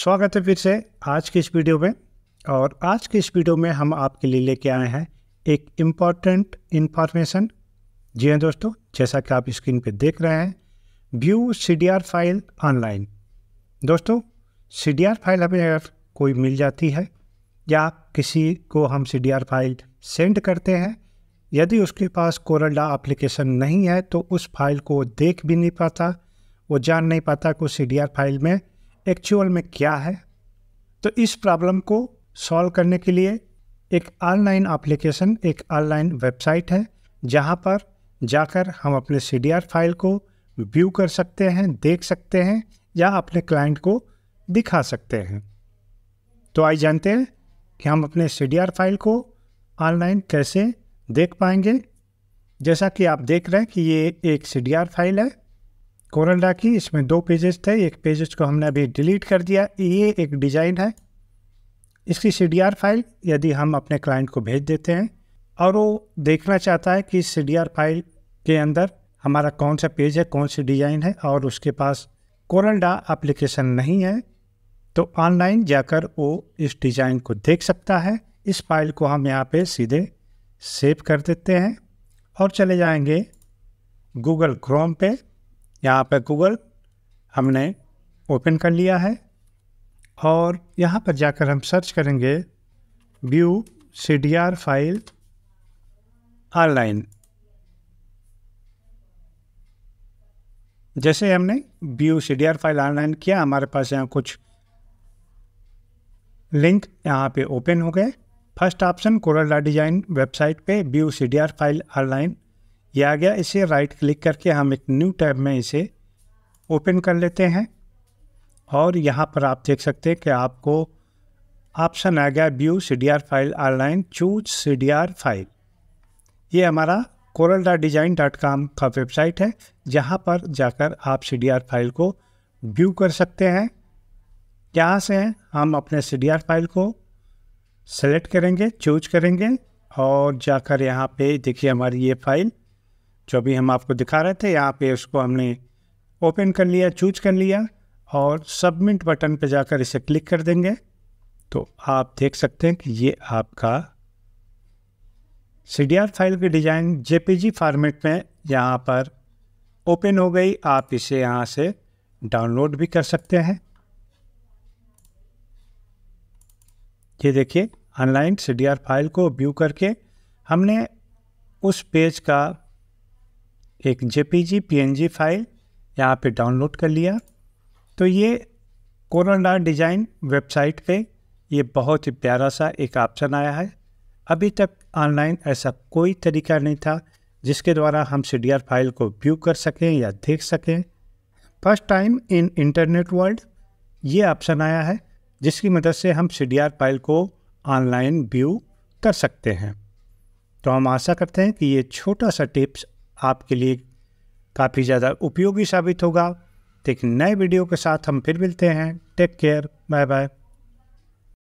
स्वागत है फिर से आज के इस वीडियो में और आज के इस वीडियो में हम आपके लिए लेके आए हैं एक इम्पॉर्टेंट इन्फॉर्मेशन जी हाँ दोस्तों जैसा कि आप स्क्रीन पे देख रहे हैं व्यू सी फाइल ऑनलाइन दोस्तों सी फाइल हमें अगर कोई मिल जाती है या किसी को हम सी फाइल सेंड करते हैं यदि उसके पास कोरलडा एप्लीकेशन नहीं है तो उस फाइल को देख भी नहीं पाता वो जान नहीं पाता कि उस सी फाइल में एक्चुअल में क्या है तो इस प्रॉब्लम को सॉल्व करने के लिए एक ऑनलाइन एप्लीकेशन एक ऑनलाइन वेबसाइट है जहाँ पर जाकर हम अपने सी फाइल को व्यू कर सकते हैं देख सकते हैं या अपने क्लाइंट को दिखा सकते हैं तो आइए जानते हैं कि हम अपने सी फाइल को ऑनलाइन कैसे देख पाएंगे जैसा कि आप देख रहे हैं कि ये एक सी फाइल है कोरल डा की इसमें दो पेजेस थे एक पेजेस को हमने अभी डिलीट कर दिया ये एक डिज़ाइन है इसकी सी फाइल यदि हम अपने क्लाइंट को भेज देते हैं और वो देखना चाहता है कि सी फाइल के अंदर हमारा कौन सा पेज है कौन सी डिज़ाइन है और उसके पास कोरल डा एप्लीकेशन नहीं है तो ऑनलाइन जाकर वो इस डिज़ाइन को देख सकता है इस फाइल को हम यहाँ पे सीधे सेव कर देते हैं और चले जाएंगे गूगल क्रोम पे यहाँ पर गूगल हमने ओपन कर लिया है और यहाँ पर जाकर हम सर्च करेंगे view C D R file online जैसे हमने view C D R file online किया हमारे पास यहाँ कुछ लिंक यहाँ पे ओपन हो गए first option Corel design website पे view C D R file online ये आ गया इसे राइट क्लिक करके हम एक न्यू टैब में इसे ओपन कर लेते हैं और यहाँ पर आप देख सकते हैं कि आपको ऑप्शन आ गया view C D R file online choose C D R file ये हमारा Corel dot design dot com का वेबसाइट है जहाँ पर जाकर आप सी डी आर फाइल को व्यू कर सकते हैं यहाँ से हम अपने सी डी आर फाइल को सेलेक्ट करेंगे चूज करेंगे और जाकर यहाँ पे देखिए हमारी ये फाइल जो अभी हम आपको दिखा रहे थे यहाँ पे उसको हमने ओपन कर लिया चूज कर लिया और सबमिट बटन पे जाकर इसे क्लिक कर देंगे तो आप देख सकते हैं कि ये आपका सी फाइल की डिज़ाइन जे फॉर्मेट में यहाँ पर ओपन हो गई आप इसे यहाँ से डाउनलोड भी कर सकते हैं ये देखिए ऑनलाइन सी फाइल को व्यू करके हमने उस पेज का एक जेपीजी पीएनजी फाइल यहाँ पे डाउनलोड कर लिया तो ये कोरोना डिज़ाइन वेबसाइट पे ये बहुत ही प्यारा सा एक ऑप्शन आया है अभी तक ऑनलाइन ऐसा कोई तरीका नहीं था जिसके द्वारा हम सी फाइल को व्यू कर सकें या देख सकें first time in internet world ये ऑप्शन आया है जिसकी मदद से हम सी फाइल को ऑनलाइन व्यू कर सकते हैं तो हम आशा करते हैं कि ये छोटा सा टिप्स आपके लिए काफ़ी ज़्यादा उपयोगी साबित होगा तो एक नए वीडियो के साथ हम फिर मिलते हैं टेक केयर बाय बाय